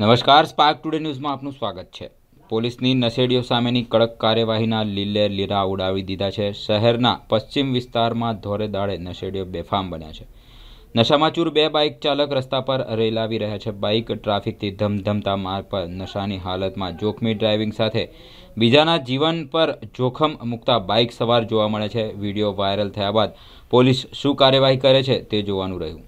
નમસ્કાર spark today ન્યૂઝમાં આપનું સ્વાગત છે પોલીસની નશેડીઓ સામેની કડક કાર્યવાહીના લીલે લીરા ઉડાવી દીધા છે શહેરના પશ્ચિમ વિસ્તારમાં ધોરે દાડે નશેડીઓ બેફામ બન્યા છે નશામાં ચૂર બે બાઇક ચાલક રસ્તા પર રેલાવી રહ્યા છે બાઇક ટ્રાફિકથી ધમધમતા માર્ગ પર નશાની હાલતમાં જોખમી ડ્રાઇવિંગ સાથે બીજાના જીવન પર જોખમ મૂકતા બાઇક સવાર જોવા મળે છે વિડીયો વાયરલ થયા બાદ પોલીસ શું કાર્યવાહી કરે છે તે જોવાનું રહ્યું